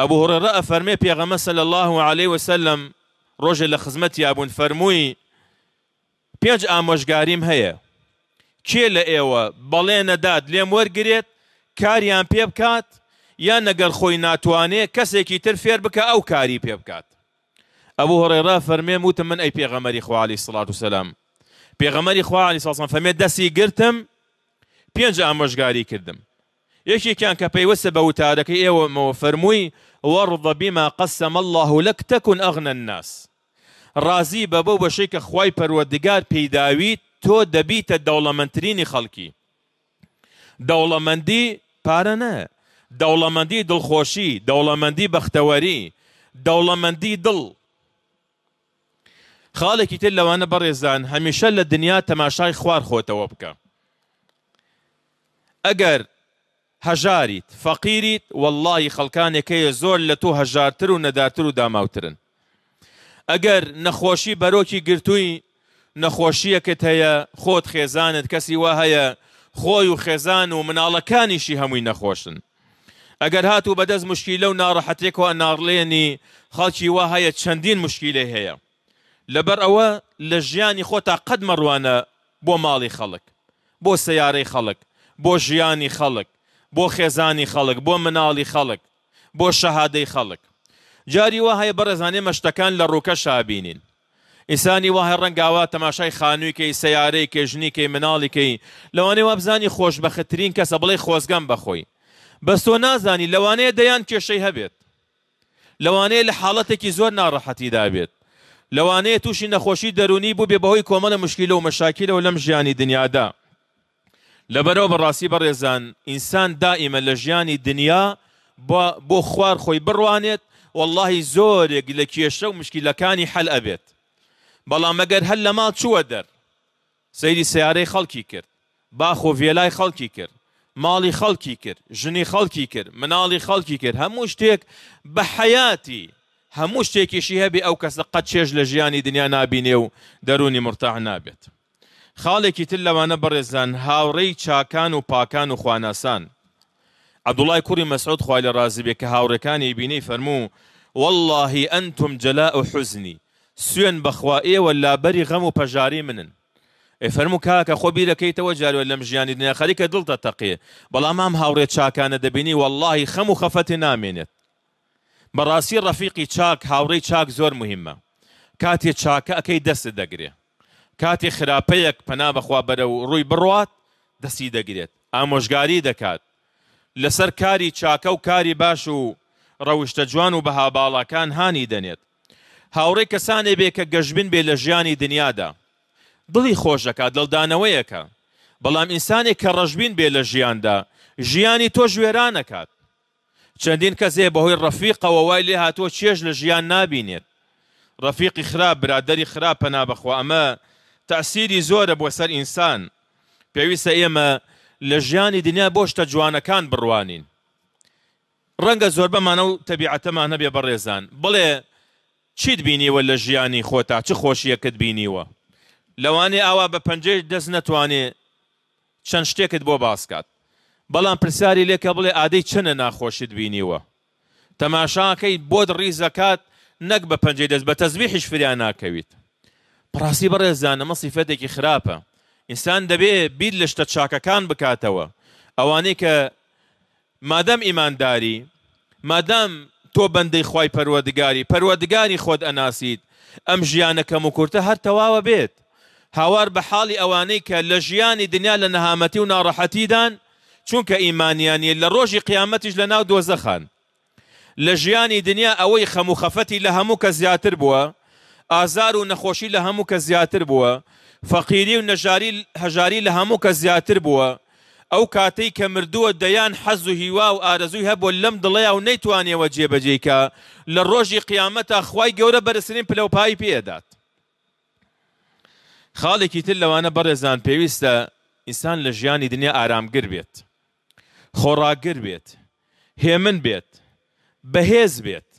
ئەبوو هڕێرە ئەفەرمێ پێغەمە سەل الله عليه وسلم ڕۆژێ لە خزمەتی یابوون فەرمووی پێنج ئامۆژگاریم هەیە کێ لە ئێوە بەڵێ نەداد لێم وەرگێت کاریان پێ بکات یان نەگەر خۆی ناتوانێت کەسێکی تر فێر بکە ئەو کاری پێ بکات ئەبوو هەڕێرا فەرمێم وتم من ئەی پێغەمەری خوالی سڵات و سەسلام پێغەمەری خوالی ساسان فەرمێ دەسی گرتم پێنج ئامۆژگاری کردم یەکێکیان کە پێیوەسە بە وتادەکەی ئێوەمەوە فەرمووی وەڕضە بیما قەسەمە الله لەک تەکون ئەغنە الناس ڕازی بە بەو بەشەی کە خی پەروەردگار پێیداوی تۆ دەبیتە دەوڵەمەندترینی خەڵکی دەوڵەمەندی پارە نە دەوڵەمەندی دڵخۆشی دەوڵەمەندی بەختەوەری دەوڵەمەندی دڵ خاڵێکی تر لەوانە بەڕێزان هەمیشە لە دنیا تەماشای خوار خۆتەوە بکە ئەگەر هەژاریت فەقیریت واللهی خەڵکانێکەیە زۆر لە تۆ هەژارتر و نەداتر و داماوترن ئەگەر نەخۆشی بەرۆکی گرتووی نەخۆشیەکەت هەیە خۆت خێزانت کەسی وا هەیە خۆی و خێزان و مناڵەکانیشی هەمووی نەخۆشن ئەگەر هاتوو بەدەست مشکی لەو ناڕەحەتێکەوە ناڕڵێنی خەڵکی وا هەیە چەندین مشکیلێ هەیە لەبەر ئەوە لە ژیانی خۆ تا قەت مەڕوانە بۆ ماڵی خەڵک بۆ سیارەی خەڵک بۆ ژیانی خەڵک بۆ خێزانی خەڵک بۆ مناڵی خەڵک بۆ شەهادەی خەڵک جاری وە هەیە بەرەزانێ مەشتەکان لە ڕووکە شابینین ئیسانی وهە ڕەنگاوا تەماشای خانوویکەی سیارەی کێژنیکەی مناڵیکەی لەوانەیە وابزانی خۆش بەختترین کەسە بڵێ خۆزگەم بەخۆی بەستۆ نازانی لەوانەیە دەیان کێشەی هەبێت لەوانەیە لە حاڵەتێکی زۆر ناڕەحەتی دابێت لەوانەیە تووشی نەخۆشی دەرونی بوو بێ بەهۆی کۆمەلە مشکیلە و مەشاکیلەوە لەم ژیانی دنیادا لەبەرەوە بەڕاستی بەڕێزان ئینسان دائیمە لە ژیانی دنیا بۆ خوار خۆی بڕوانێت واللهی زۆرێک لە کێشە و مشکیلەکانی حەل ئەبێت بەڵام مەگەر هەل لە ماڵ چووە دەر سەیری سیارەی خەڵکی کرد باخۆ ڤێلای خەڵکی کرد ماڵی خەڵکی کرد ژنی خەڵکی کرد مناڵی خەڵکی کرد هەموو شتێک بە حەیاتی هەموو شتێکیشی هەبێ ئەو کەسە قەت چێژ لە ژیانی دنیا نابینێ و دەرونی مرتاح نابێت خاڵێکی تر لەوانە بەڕێزان هاوڕێی چاکان و پاکان و خواناسان عبدوڵای کوڕی مەسعود خوای لە ڕازیبێ کە هاوڕەکانی بینەی فەرموو واللهی ئەنتم جەلا و حوزنی سوێن بەخوا ئێوە لابەری غەم و پەژاری منن ئەفەرمو کاکە خۆ بیرەکەیتەوە جارێت لەم ژیانی دنیا خەریکە دڵتە تەقێ بەڵام ئام هاوڕێ چاکانە دەبینی واللهی خەم و خەفەتی نامێنێت بەڕاستی ڕەفیقی چاک هاوڕێی چاک زۆر مهمە کاتێ چاکە ئەەکەی دەست دەگرێت کاتی خراپەیەک پەنا بەخوا بەرە و ڕووی بڕوات دەستی دەگرێت ئامۆژگاری دەکات لەسەر کاری چاکە و کاری باش و ڕەوشتە جوان و بەها باڵەکان هانی دەنێت هاوڕێ کەسانێ بێ کە گەشتبن بێ لە ژیانی دنیادا دڵی خۆشەکە دڵدانەوەیەکە بەڵام ئینسانێک کە ڕەژبین بێ لە ژیاندا ژیانی تۆ ژێرانەکات چەندین کەسێ بەهۆی ڕەفیقەوە وای لێ هاتۆ چێش لە ژیان نابینێت ڕەفیقی خراپ برادری خراپ پەنا بەخوا ئەمە تاسیری زۆرە بۆ سەر ئینسان پێویستە ئێمە لە ژیانی دنیا بۆشتە جوانەکان بڕوانین ڕەنگە زۆر بەمانە و تەبیعەتەمان هەبێ بەڕێزان بڵێ چیت بینیوە لە ژیانی خۆتا چ خۆشیەکەت بینیوە لەوانێ ئاوا بە پەنجێ دەست نەتوانێ چەند شتێکت بۆ باسکات بەڵام پرسیاری لێکە بڵێ ئادەی چنە ناخۆشیت بینیوە تەماشاکەی بۆت ڕیزەکات نەک بە پەنجەی دەست بە تەزبیحیش فریان ناکەویت پراسی بەڕێزان ئەمە سیفەتێکی خراپە ئینسان دەبێت بیر لە شتە چاکەکان بکاتەوە ئەوانەی کە مادەم ئیمانداری مادەم تۆ بەندەی خی پەروەدگاری پەروەدگاری خۆت ئەناسیت ئەم ژیانەکەم و کورتە هەر تەواوە بێت هاوار بە حاڵی ئەوانەی کە لە ژیانی دنیا لە نەهامەتی و ناڕەحەتیدان چونکە ئیمانیانە لە ڕۆژی قیامەتیش لە ناو دۆزەخان لە ژیانی دنیا ئەوەی خەموخەفەتی لە هەموو کە زیاتر بووە ئازار و نەخۆشی لە هەموو کە زیاتر بووە فەقیری و نەژاری هەژاری لە هەموو کە زیاتر بووە ئەو کاتەی کە مردووە دەیان حەز و هیوا و ئارەزووی هەبوو لەم دڵیا و نەیتوانێەوە جێبەجێکە لە ڕۆژی قیامەتە خی گەورە بەرزترین پلەپایی پێدات خاڵێکی تر لەوانە بەڕێزان پێویستە ئینسان لە ژیانی دنیا ئارامگر بێت خۆڕاگر بێت هێمن بێت بەهێز بێت